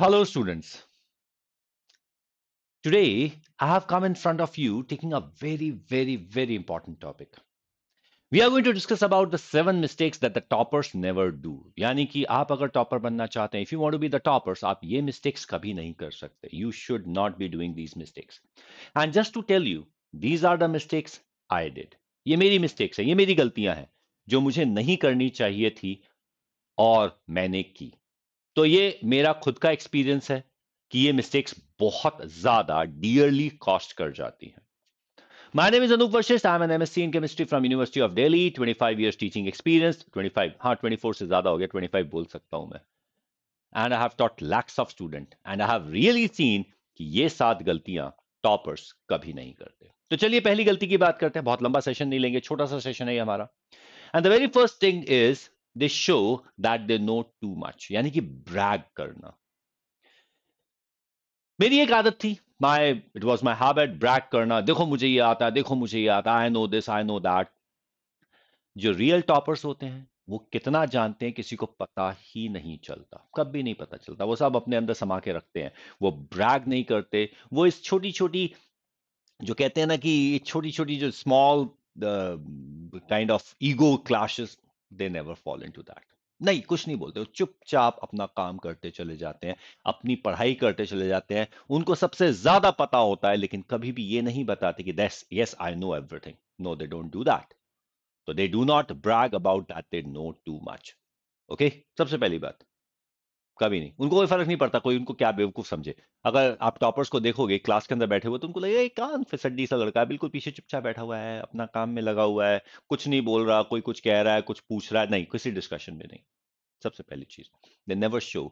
Hello, students. Today, I have come in front of you taking a very, very, very important topic. We are going to discuss about the seven mistakes that the toppers never do. Yani ki aap agar topper banna chahte, if you want to be the toppers, aap ye mistakes kabhi nahin kar sakte. you should not be doing these mistakes. And just to tell you, these are the mistakes I did. ये मेरी mistakes हैं, ये मेरी गलतियां हैं जो मुझे नहीं करनी चाहिए थी और मैंने की तो ये मेरा खुद का एक्सपीरियंस है कि ये मिस्टेक्स बहुत ज्यादा डियरली कॉस्ट कर जाती हैं My name N M Vashist. I'm an MSc in chemistry from University of Delhi. 25 years teaching experience. 25, हाँ 24 से ज़्यादा हो गया 25 बोल सकता हूँ मैं and I have taught lakhs of student and I have really seen कि ये सात गलतियां टॉपर्स कभी नहीं करते तो चलिए पहली गलती की बात करते हैं बहुत लंबा सेशन नहीं लेंगे छोटा सा सेशन है हमारा and the very first thing is they show that they know too much यानी कि ब्रैग करना मेरी एक आदत थी my it was my habit brag करना देखो मुझे ये आता है देखो मुझे ये आता I know this I know that जो रियल टॉपर्स होते हैं वो कितना जानते हैं किसी को पता ही नहीं चलता कभी नहीं पता चलता वो सब अपने अंदर समा के रखते हैं वो ब्रैग नहीं करते वो इस छोटी छोटी जो कहते हैं ना कि छोटी छोटी जो small kind of ego clashes they never fall into that नहीं कुछ नहीं बोलते चुपचाप अपना काम करते चले जाते हैं अपनी पढ़ाई करते चले जाते हैं उनको सबसे ज्यादा पता होता है लेकिन कभी भी ये नहीं बताते कि that's yes I know everything no they don't do that तो they do not brag about that they know too much okay सबसे पहली बात कभी नहीं उनको कोई फर्क नहीं पड़ता कोई उनको क्या बेवकूफ समझे अगर आप टॉपर्स को देखोगे क्लास के अंदर बैठे हुए तो उनको लगेगा कान फिसड्डी सा लड़का है बिल्कुल पीछे चुपचाप बैठा हुआ है अपना काम में लगा हुआ है कुछ नहीं बोल रहा कोई कुछ कह रहा है कुछ पूछ रहा है नहीं किसी डिस्कशन में नहीं सबसे पहली चीज they never show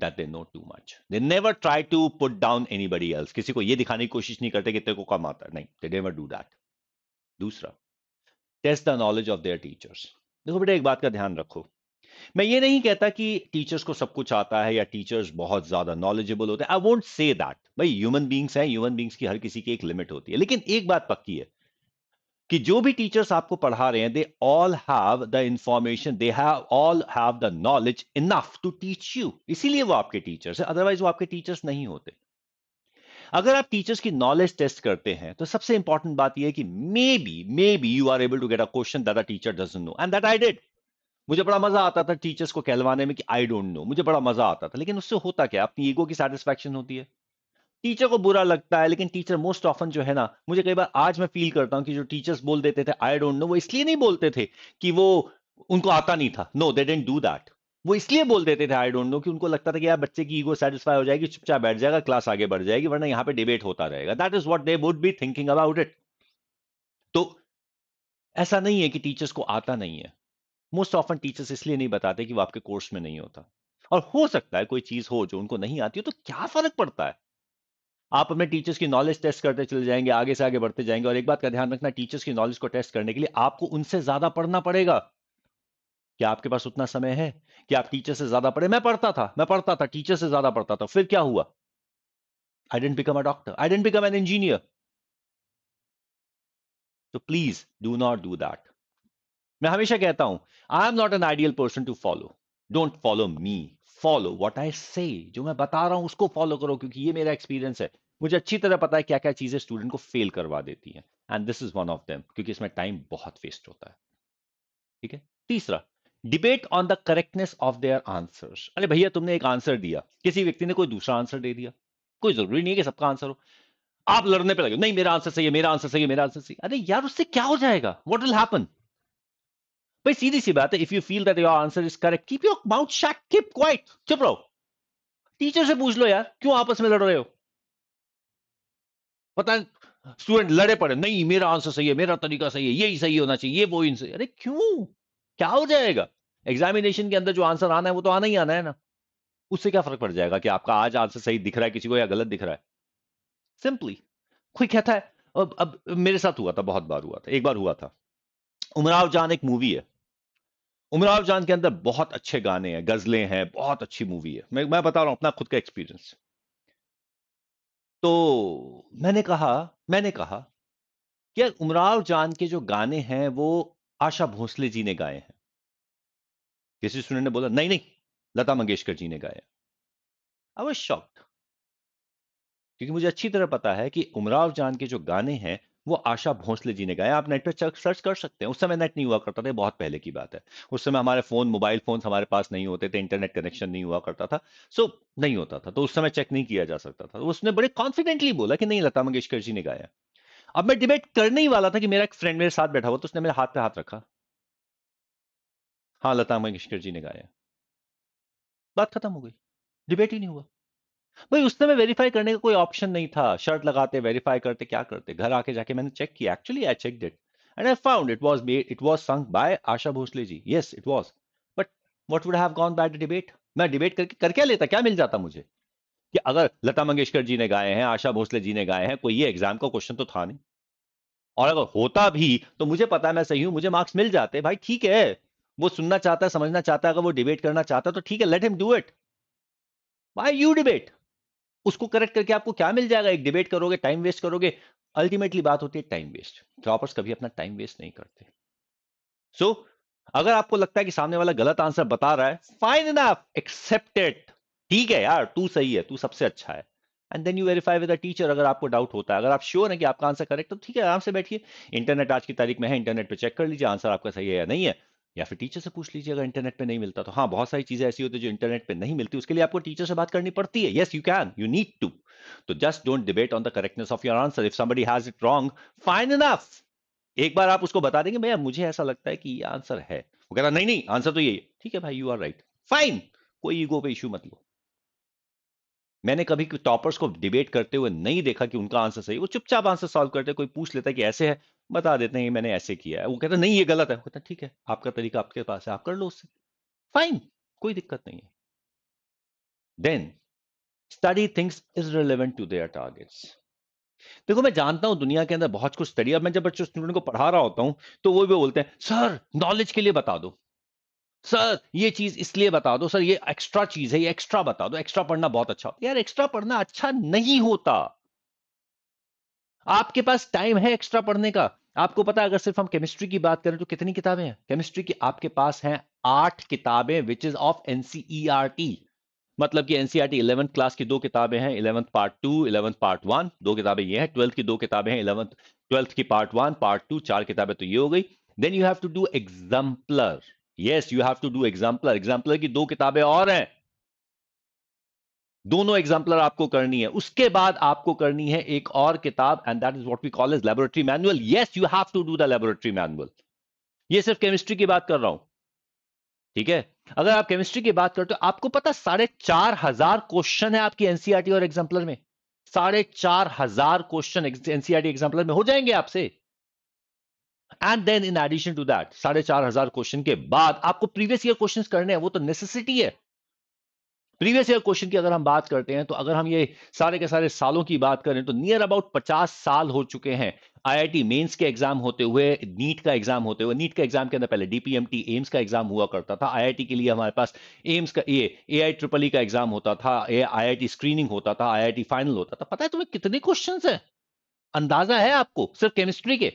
that they know too much they never try to put down anybody else किसी को यह दिखाने की कोशिश नहीं करते कि तेरे को कम आता नहीं दे नेवर डू दैट दूसरा test the knowledge of their teachers देखो बेटा एक बात का ध्यान रखो मैं ये नहीं कहता कि टीचर्स को सब कुछ आता है या टीचर्स बहुत ज्यादा नॉलेजेबल होते हैं आई वोंट से दैट भाई ह्यूमन बींग्स हैं ह्यूमन बींग्स की हर किसी की एक लिमिट होती है लेकिन एक बात पक्की है कि जो भी टीचर्स आपको पढ़ा रहे हैं they all have the information they have all have the knowledge enough to teach you इसीलिए वो आपके टीचर्स है अदरवाइज वो आपके टीचर्स नहीं होते अगर आप टीचर्स की नॉलेज टेस्ट करते हैं तो सबसे इंपॉर्टेंट बात यह है कि maybe maybe you are able to get a question that a teacher doesn't know and that I did मुझे बड़ा मजा आता था टीचर्स को कहलवाने में कि आई डोंट नो मुझे बड़ा मजा आता था लेकिन उससे होता क्या अपनी ईगो की सेटिस्फेक्शन होती है टीचर को बुरा लगता है लेकिन टीचर मोस्ट ऑफन जो है ना मुझे कई बार आज मैं फील करता हूँ कि जो टीचर्स बोल देते थे आई डोंट नो वो इसलिए नहीं बोलते थे कि वो उनको आता नहीं था no they didn't do that वो इसलिए बोल देते थे आई डोंट नो कि उनको लगता था कि यार बच्चे की ईगो सेटिस्फाई हो जाएगी चुपचाप बैठ जाएगा क्लास आगे बढ़ जाएगी वरना यहाँ पे डिबेट होता रहेगा that is what they would be thinking about it तो ऐसा नहीं है कि टीचर्स को आता नहीं है मोस्ट ऑफन टीचर्स इसलिए नहीं बताते कि वो आपके कोर्स में नहीं होता और हो सकता है कोई चीज हो जो उनको नहीं आती हो तो क्या फर्क पड़ता है आप अपने टीचर्स की नॉलेज टेस्ट करते चले जाएंगे आगे से आगे बढ़ते जाएंगे और एक बात का ध्यान रखना टीचर्स की नॉलेज को टेस्ट करने के लिए आपको उनसे ज्यादा पढ़ना पड़ेगा क्या आपके पास उतना समय है कि आप टीचर से ज्यादा पढ़े मैं पढ़ता था मैं पढ़ता था टीचर से ज्यादा पढ़ता था फिर क्या हुआ I didn't become a doctor I didn't become an engineer तो please do not do that मैं हमेशा कहता हूं I am not an ideal person to follow don't follow me follow what I say जो मैं बता रहा हूं उसको फॉलो करो क्योंकि ये मेरा एक्सपीरियंस है मुझे अच्छी तरह पता है क्या क्या चीजें स्टूडेंट को फेल करवा देती हैं and this is one of them क्योंकि इसमें टाइम बहुत वेस्ट होता है ठीक है तीसरा debate on the correctness of their answers अरे भैया तुमने एक आंसर दिया किसी व्यक्ति ने कोई दूसरा आंसर दे दिया कोई जरूरी नहीं है कि सबका आंसर हो आप लड़ने पे लगे नहीं मेरा आंसर सही है मेरा आंसर सही है मेरा आंसर सही है अरे यार उससे क्या हो जाएगा वॉट विल हैपन भाई सीधी सी बात है if you feel that your answer is correct keep your mouth shut keep quiet चुप रहो टीचर से पूछ लो यार क्यों आपस में लड़ रहे हो पता स्टूडेंट लड़े पड़े नहीं मेरा आंसर सही है मेरा तरीका सही है यही सही होना चाहिए ये वो इनसे अरे क्यों क्या हो जाएगा एग्जामिनेशन के अंदर जो आंसर आना है वो तो आना ही आना है ना उससे क्या फर्क पड़ जाएगा कि आपका आज आंसर सही दिख रहा है किसी को या गलत दिख रहा है सिंपली कोई कहता है अब अब मेरे साथ हुआ था बहुत बार हुआ था एक बार हुआ था उमराव जान एक मूवी है उमराव जान के अंदर बहुत अच्छे गाने हैं गजलें हैं बहुत अच्छी मूवी है मैं मैं बता रहा हूं अपना खुद का एक्सपीरियंस तो मैंने कहा मैंने कहा कि उमराव जान के जो गाने हैं वो आशा भोसले जी ने गाए हैं किसी स्टूडेंट ने बोला नहीं नहीं लता मंगेशकर जी ने गाए आई वॉज शॉक्ड क्योंकि मुझे अच्छी तरह पता है कि उमराव जान के जो गाने हैं वो आशा भोंसले जी ने गाया आप नेट पर सर्च कर सकते हैं उस समय नेट नहीं हुआ करता था बहुत पहले की बात है उस समय हमारे फोन मोबाइल फोन हमारे पास नहीं होते थे इंटरनेट कनेक्शन नहीं हुआ करता था सो नहीं होता था तो उस समय चेक नहीं किया जा सकता था उसने बड़े कॉन्फिडेंटली बोला कि नहीं लता मंगेशकर जी ने गाया अब मैं डिबेट करने ही वाला था कि मेरा एक फ्रेंड मेरे साथ बैठा हुआ तो उसने मेरे हाथ पे हाथ रखा हाँ लता मंगेशकर जी ने गाया बात खत्म हो गई डिबेट ही नहीं हुआ भाई उस समय वेरीफाई करने का कोई ऑप्शन नहीं था शर्ट लगाते वेरीफाई करते क्या करते घर आके जाके मैंने चेक किया actually I checked it and I found it was made it was sung by Asha Bhosle ji yes it was but what would have gone by the debate मैं डिबेट करके कर क्या लेता क्या मिल जाता मुझे कि अगर लता मंगेशकर जी ने गाए हैं आशा भोसले जी ने गाए हैं कोई ये एग्जाम का क्वेश्चन तो था नहीं और अगर होता भी तो मुझे पता है मैं सही हूं मुझे मार्क्स मिल जाते भाई ठीक है वो सुनना चाहता है समझना चाहता है अगर वो डिबेट करना चाहता है तो ठीक है let him do it by you debate उसको करेक्ट करके आपको क्या मिल जाएगा एक डिबेट करोगे टाइम वेस्ट करोगे अल्टीमेटली बात होती है टाइम वेस्ट टॉपर्स कभी अपना टाइम वेस्ट नहीं करते सो so, अगर आपको लगता है कि सामने वाला गलत आंसर बता रहा है फाइन इनफ एक्सेप्टेड ठीक है यार तू सही है तू सबसे अच्छा है and then you verify with a teacher अगर आपको डाउट होता है अगर आप श्योर है कि आपका आंसर करेक्ट तो ठीक है आराम से बैठिए इंटरनेट आज की तारीख में है इंटरनेट पर चेक कर लीजिए आंसर आपका सही है या नहीं है या फिर टीचर से पूछ लीजिए अगर इंटरनेट पे नहीं मिलता तो हाँ बहुत सारी चीजें ऐसी होती है जो इंटरनेट पे नहीं मिलती उसके लिए आपको टीचर से बात करनी पड़ती है yes you can you need to तो just don't debate on the correctness of your answer if somebody has it wrong fine enough एक बार आप उसको बता देंगे भैया मुझे ऐसा लगता है कि ये आंसर है वो कहता नहीं नहीं आंसर तो यही है ठीक है भाई यू आर राइट फाइन कोई ईगो पे इश्यू मत लो मैंने कभी टॉपर्स को डिबेट करते हुए नहीं देखा कि उनका आंसर सही वो चुपचाप आंसर सॉल्व करते कोई पूछ लेता कि ऐसे है बता देते हैं मैंने ऐसे किया है वो कहता नहीं ये गलत है कहता ठीक है आपका तरीका आपके पास है आप कर लो उससे फाइन कोई दिक्कत नहीं है then study things is relevant to their targets देखो मैं जानता हूं दुनिया के अंदर बहुत कुछ स्टडी अब मैं जब बच्चों स्टूडेंट को पढ़ा रहा होता हूं तो वो भी बोलते हैं सर नॉलेज के लिए बता दो सर ये चीज इसलिए बता दो सर ये एक्स्ट्रा चीज है ये एक्स्ट्रा बता दो एक्स्ट्रा पढ़ना बहुत अच्छा होता यार एक्स्ट्रा पढ़ना अच्छा नहीं होता आपके पास टाइम है एक्स्ट्रा पढ़ने का आपको पता है अगर सिर्फ हम केमिस्ट्री की बात करें तो कितनी किताबें हैं केमिस्ट्री की आपके पास हैं आठ किताबें विच इज ऑफ एनसीईआरटी मतलब कि एनसीआरटी इलेवंथ क्लास की दो किताबें हैं eleventh part two eleventh part one दो किताबें ये हैं ट्वेल्थ की दो किताबें हैं इलेवंथ ट्वेल्थ की पार्ट वन पार्ट टू चार किताबें तो ये हो गई then you have to do exemplar yes you have to do exemplar exemplar की दो किताबें और हैं दोनों एग्जाम्पलर आपको करनी है उसके बाद आपको करनी है एक और किताब and that is what we call is laboratory manual yes you have to do the laboratory manual ये सिर्फ केमिस्ट्री की बात कर रहा हूं ठीक है अगर आप केमिस्ट्री की बात करते हो आपको पता साढ़े चार हजार क्वेश्चन है आपकी एनसीआरटी e और एग्जाम्पलर में साढ़े चार हजार क्वेश्चन एनसीआरटी एग्जाम्पलर में हो जाएंगे आपसे and then in addition to that साढ़े चार हजार क्वेश्चन के बाद आपको प्रीवियस ईयर क्वेश्चन करने हैं वो तो नेसेसिटी है प्रीवियस ईयर क्वेश्चन की अगर हम बात करते हैं तो अगर हम ये सारे के सारे सालों की बात करें तो नियर अबाउट 50 साल हो चुके हैं आईआईटी मेंस के एग्जाम होते हुए नीट का एग्जाम होते हुए नीट के एग्जाम के अंदर पहले डीपीएमटी एम्स का एग्जाम हुआ करता था आईआईटी के लिए हमारे पास एम्स का ये ए आई ट्रिपल ई का एग्जाम होता था ए आई स्क्रीनिंग होता था आई फाइनल होता था पता है तुम्हें कितने क्वेश्चन है अंदाजा है आपको सिर्फ केमिस्ट्री के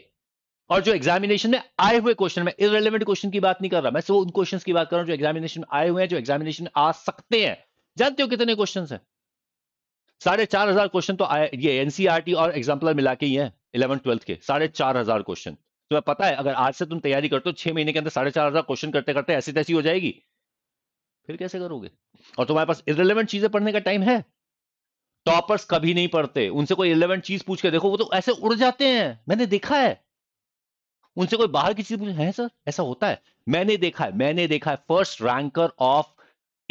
और जो एग्जामिनेशन में आए हुए क्वेश्चन में इरेलीवेंट क्वेश्चन की बात नहीं कर रहा मैं सिर्फ उन क्वेश्चन की बात कर रहा हूं जो एग्जामिनेशन आए हुए हैं जो एग्जामिनेशन आ सकते हैं जानते हो कितने क्वेश्चन है साढ़े चार हजार क्वेश्चन तो आए ये एनसीआरटी e और एग्जाम्पलर मिला के ही है इलेवन ट्वेल्थ के साढ़े चार हजार क्वेश्चन तुम्हें तो पता है अगर आज से तुम तैयारी करते हो छह महीने के अंदर साढ़े चार हजार क्वेश्चन करते करते ऐसी तैसी हो जाएगी फिर कैसे करोगे और तुम्हारे पास इरेलीवेंट चीजें पढ़ने का टाइम है टॉपर्स कभी नहीं पढ़ते उनसे कोई इलेवेंट चीज पूछ के देखो वो तो ऐसे उड़ जाते हैं मैंने देखा है उनसे कोई बाहर की चीज पूछ है सर ऐसा होता है मैंने देखा है मैंने देखा है first ranker of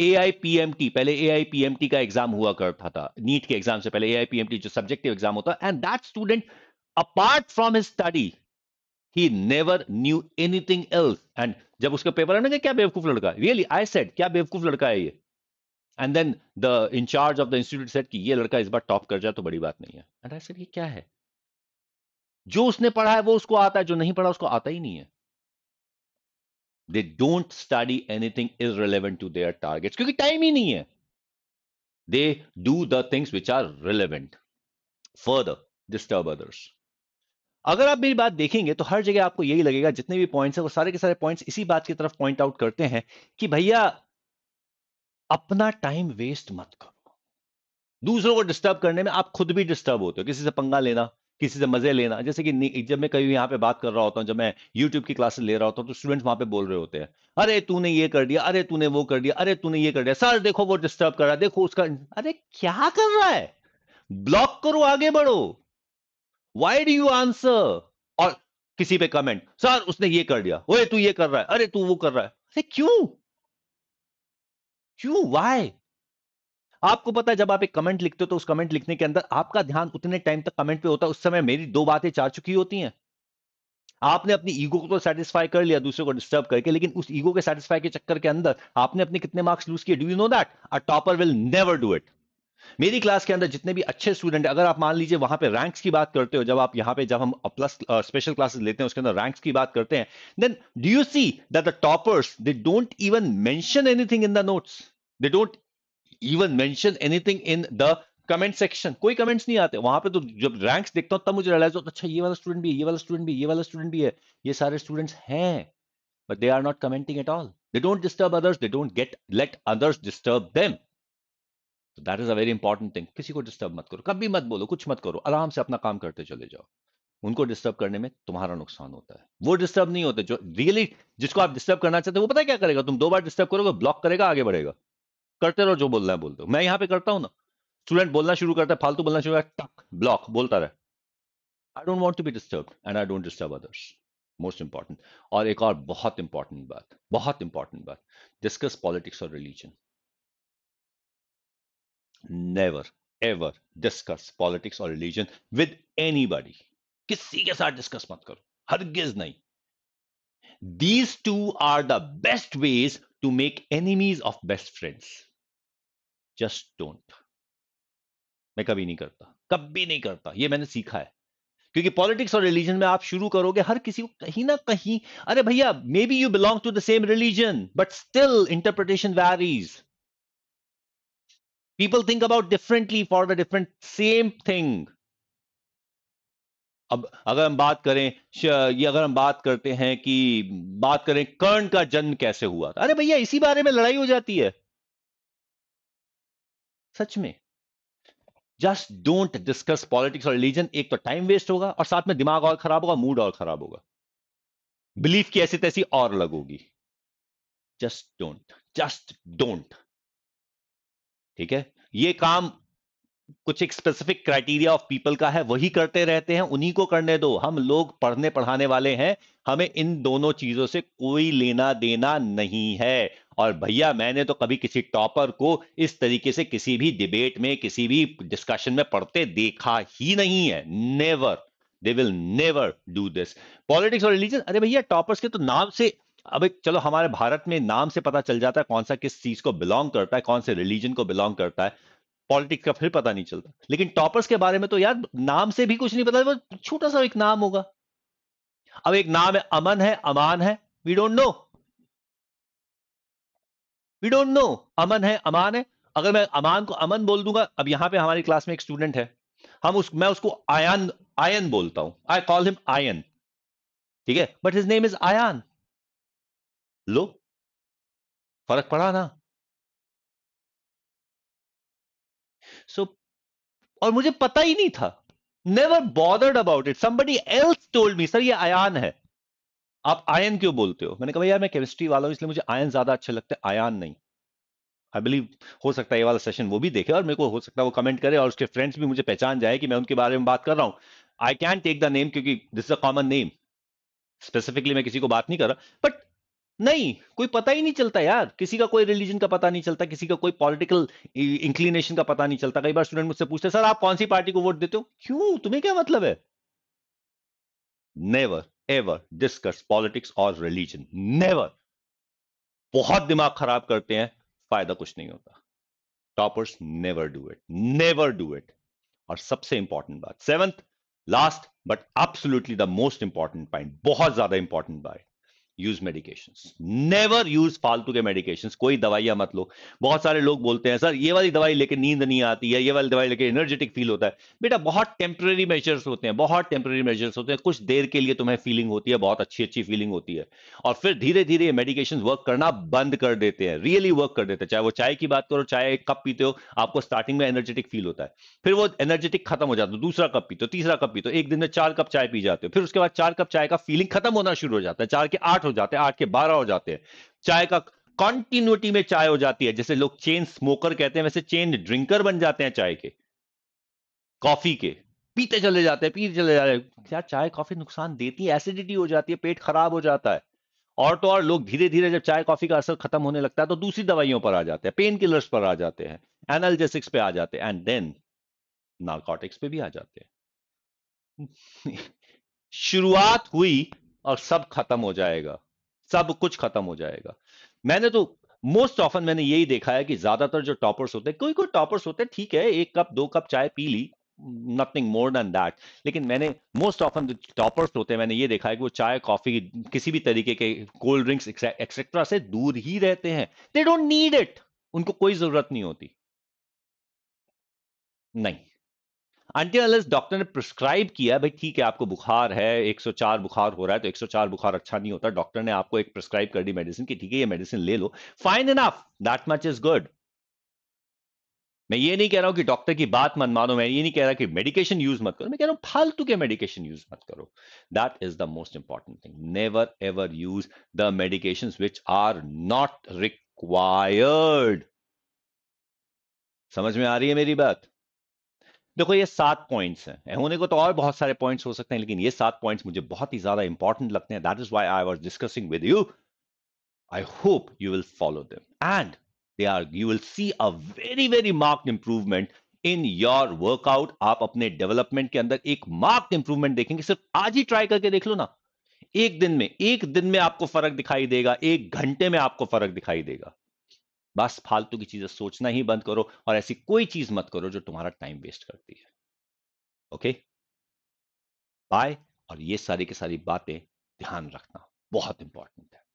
A I P M T पहले A I P M T का एग्जाम हुआ करता था नीट के एग्जाम से पहले A I P M T जो सब्जेक्टिव एग्जाम होता है and that student apart from his study he never knew anything else and जब उसका पेपर है ना क्या बेवकूफ लड़का रियली आई सेट क्या बेवकूफ लड़का है ये and then the incharge of the institute said कि ये लड़का इस बार टॉप कर जाए तो बड़ी बात नहीं है एंड आई सेट ये क्या है जो उसने पढ़ा है वो उसको आता है जो नहीं पढ़ा उसको आता ही नहीं है they don't study anything is relevant to their targets क्योंकि टाइम ही नहीं है they do the things which are relevant further disturb others अगर आप मेरी बात देखेंगे तो हर जगह आपको यही लगेगा जितने भी पॉइंट्स हैं वो सारे के सारे पॉइंट्स इसी बात की तरफ पॉइंट आउट करते हैं कि भैया अपना टाइम वेस्ट मत करो दूसरों को डिस्टर्ब करने में आप खुद भी डिस्टर्ब होते हो किसी से पंगा लेना किसी से मजे लेना जैसे कि जब मैं कभी यहाँ पे बात कर रहा होता हूँ जब मैं यूट्यूब की क्लासेस ले रहा होता हूँ तो स्टूडेंट्स वहां पे बोल रहे होते हैं अरे तूने ये कर दिया अरे तूने वो कर दिया अरे तूने ये कर दिया सर देखो वो डिस्टर्ब कर रहा है देखो उसका अरे क्या कर रहा है ब्लॉक करो आगे बढ़ो वाई डू यू आंसर और किसी पे कमेंट सर उसने ये कर दिया ओए तू ये कर रहा है अरे तू वो कर रहा है अरे क्यों क्यों वाई आपको पता है जब आप एक कमेंट लिखते हो तो उस कमेंट लिखने के अंदर आपका ध्यान उतने टाइम तक कमेंट पे होता है उस समय मेरी दो बातें चार चुकी होती हैं आपने अपनी ईगो को तो सेटिस्फाई कर लिया दूसरे को डिस्टर्ब करके लेकिन उस ईगो के सेटिस्फाई के चक्कर के अंदर आपने अपने कितने मार्क्स लूज किए do you know that a topper will never do it मेरी क्लास के अंदर जितने भी अच्छे स्टूडेंट अगर आप मान लीजिए वहां पे रैंक्स की बात करते हो जब आप यहाँ पे जब हम प्लस स्पेशल क्लासेस लेते हैं उसके अंदर रैंक्स की बात करते हैं then do you see that the toppers they don't even mention anything in the notes they don't even mention anything in the comment section कोई कमेंट्स नहीं आते वहां पे तो जब रैंक्स देखता हूं तब मुझे रियलाइज होता अच्छा ये वाला स्टूडेंट भी ये वाला स्टूडेंट भी ये वाला स्टूडेंट भी है ये सारे स्टूडेंट्स हैं but they are not commenting at all they don't disturb others they don't get let others disturb them so that is a very important thing किसी को डिस्टर्ब मत करो कभी मत बोलो कुछ मत करो आराम से अपना काम करते चले जाओ उनको डिस्टर्ब करने में तुम्हारा नुकसान होता है वो डिस्टर्ब नहीं होते जो रियली really, जिसको आप डिस्टर्ब करना चाहते हो वो पता है क्या करेगा तुम दो बार डिस्टर्ब करोगे ब्लॉक करेगा आगे बढ़ेगा करते रहो जो बोलना है बोल दो मैं यहां पे करता हूं ना स्टूडेंट बोलना शुरू करता है फालतू बोलना शुरू करता टक ब्लॉक बोलता रहे I don't want to be disturb and I don't disturb others most important और एक और बहुत इंपॉर्टेंट बात बहुत इंपॉर्टेंट बात डिस्कस पॉलिटिक्स और religion never ever discuss politics और रिलीजन विद एनी बॉडी किसी के साथ डिस्कस मत करो हरगिज नहीं these two are the best ways to make enemies of best friends just don't मैं कभी नहीं करता कभी नहीं करता ये मैंने सीखा है क्योंकि पॉलिटिक्स और रिलीजन में आप शुरू करोगे हर किसी को कहीं ना कहीं अरे भैया maybe you belong to the same religion but still interpretation varies people think about differently for the different same thing अब अगर हम बात करें ये अगर हम बात करते हैं कि बात करें कर्ण का जन्म कैसे हुआ था अरे भैया इसी बारे में लड़ाई हो जाती है सच में जस्ट डोंट डिस्कस पॉलिटिक्स और रिलीजन एक तो टाइम वेस्ट होगा और साथ में दिमाग और खराब होगा मूड और खराब होगा बिलीफ की ऐसी तैसी और लगोगी जस्ट डोंट जस्ट डोंट ठीक है ये काम कुछ एक स्पेसिफिक क्राइटेरिया ऑफ पीपल का है वही करते रहते हैं उन्हीं को करने दो हम लोग पढ़ने पढ़ाने वाले हैं हमें इन दोनों चीजों से कोई लेना देना नहीं है और भैया मैंने तो कभी किसी टॉपर को इस तरीके से किसी भी डिबेट में किसी भी डिस्कशन में पढ़ते देखा ही नहीं है never they will never do this politics और रिलीजन अरे भैया टॉपर्स के तो नाम से अब चलो हमारे भारत में नाम से पता चल जाता है कौन सा किस चीज को बिलोंग करता है कौन से रिलीजन को बिलोंग करता है पॉलिटिक्स का फिर पता नहीं चलता लेकिन टॉपर्स के बारे में तो यार नाम से भी कुछ नहीं पता छोटा सा एक नाम होगा अब एक नाम है अमन है अमान है we don't know we don't know Aman है अमान है अगर मैं अमान को अमन बोल दूंगा अब यहां पे हमारी क्लास में एक स्टूडेंट है हम उस मैं उसको आयन आयन बोलता हूं आई कॉल हिम आयन ठीक है but his name is Ayan लो फर्क पड़ा ना और मुझे पता ही नहीं था never bothered about it somebody else told me sir ये आयान है आप आयन क्यों बोलते हो मैंने कहा यार मैं केमिस्ट्री वाला हूं इसलिए मुझे आयन ज्यादा अच्छे लगते हैं आयान नहीं आई बिलीव हो सकता है ये वाला सेशन वो भी देखे और मेरे को हो सकता है वो कमेंट करे और उसके फ्रेंड्स भी मुझे पहचान जाए कि मैं उनके बारे में बात कर रहा हूं I can take the name क्योंकि this is a common name specifically मैं किसी को बात नहीं कर रहा बट नहीं कोई पता ही नहीं चलता यार किसी का कोई रिलीजन का पता नहीं चलता किसी का कोई पॉलिटिकल इंक्लिनेशन का पता नहीं चलता कई बार स्टूडेंट मुझसे पूछते सर आप कौन सी पार्टी को वोट देते हो क्यों तुम्हें क्या मतलब है नेवर एवर डिस्कस पॉलिटिक्स और रिलीजन नेवर बहुत दिमाग खराब करते हैं फायदा कुछ नहीं होता toppers never do it never do it और सबसे इंपॉर्टेंट बात seventh last but absolutely the most important point बहुत ज्यादा इंपॉर्टेंट बात यूज मेडिकेशन नेवर यूज फालतू के मेडिकेशन कोई दवाइयां मत लो बहुत सारे लोग बोलते हैं सर ये वाली दवाई लेके नींद नहीं आती है ये वाली दवाई लेके एनर्जेटिक फील होता है बेटा बहुत टेम्प्रेरी मेजर्स होते हैं बहुत टेम्प्रेरी मेजर्स होते हैं कुछ देर के लिए तुम्हें फीलिंग होती है बहुत अच्छी अच्छी फीलिंग होती है और फिर धीरे धीरे ये मेडिकेशन वर्क करना बंद कर देते हैं रियली वर्क कर देते हैं चाहे वो चाय की बात करो चाहे एक कप पीते हो आपको स्टार्टिंग में एनर्जेटिक फील होता है फिर वो एनर्जेटिक खत्म हो जाता है दूसरा कप पीते हो तीसरा कप पीते हो एक दिन में चार कप चाय पी जाते हो फिर उसके बाद चार कप चाय का फीलिंग खत्म होना शुरू हो जाता है चार के आठ हो जाते हैं आठ के बारह हो जाते हैं चाय का कॉन्टिन्यूटी में चाय हो जाती है जैसे लोग चेन स्मोकर कहते हैं वैसे चेन ड्रिंकर बन जाते हैं चाय के कॉफी के पीते चले जाते हैं पीते चले जाते हैं यार चाय कॉफी नुकसान देती है एसिडिटी हो जाती है पेट खराब हो जाता है और तो और लोग धीरे धीरे जब चाय कॉफी का असर खत्म होने लगता है तो दूसरी दवाइयों पर आ जाते हैं पेन किलर्स पर आ जाते हैं एनालजेसिक्स पे आ जाते हैं एंड देन नार्कोटिक्स पे भी आ जाते हैं शुरुआत हुई और सब खत्म हो जाएगा सब कुछ खत्म हो जाएगा मैंने तो मोस्ट ऑफन मैंने यही देखा है कि ज्यादातर जो टॉपर्स होते हैं कोई कोई टॉपर्स होते हैं ठीक है एक कप दो कप चाय पी ली नथिंग मोर देन दैट लेकिन मैंने मोस्ट ऑफन जो टॉपर्स होते हैं मैंने ये देखा है कि वो चाय कॉफी किसी भी तरीके के कोल्ड ड्रिंक्स एक्सेट्रा से दूर ही रहते हैं दे डोंट नीड इट उनको कोई जरूरत नहीं होती नहीं अनटिल अनलेस डॉक्टर ने प्रिस्क्राइब किया भाई ठीक है आपको बुखार है 104 बुखार हो रहा है तो 104 बुखार अच्छा नहीं होता डॉक्टर ने आपको एक प्रिस्क्राइब कर दी मेडिसिन की ठीक है ये मेडिसिन ले लो fine enough that much is good मैं ये नहीं कह रहा हूं कि डॉक्टर की बात मत मानो मैं ये नहीं कह रहा कि मेडिकेशन यूज मत करो मैं कह रहा हूं फालतू के मेडिकेशन यूज मत करो that is the most important thing never ever use the medication which are not required समझ में आ रही है मेरी बात देखो ये सात पॉइंट्स हैं होने को तो और बहुत सारे पॉइंट्स हो सकते हैं लेकिन ये सात पॉइंट्स मुझे बहुत ही ज्यादा इंपॉर्टेंट लगते हैं that is why I was discussing with you I hope you will follow them and they are you will see a very very marked improvement in your workout आप अपने डेवलपमेंट के अंदर एक मार्क्ड इंप्रूवमेंट देखेंगे सिर्फ आज ही try करके देख लो ना एक दिन में एक दिन में आपको फर्क दिखाई देगा एक घंटे में आपको फर्क दिखाई देगा बस फालतू की चीजें सोचना ही बंद करो और ऐसी कोई चीज मत करो जो तुम्हारा टाइम वेस्ट करती है ओके बाय और ये सारी की सारी बातें ध्यान रखना बहुत इंपॉर्टेंट है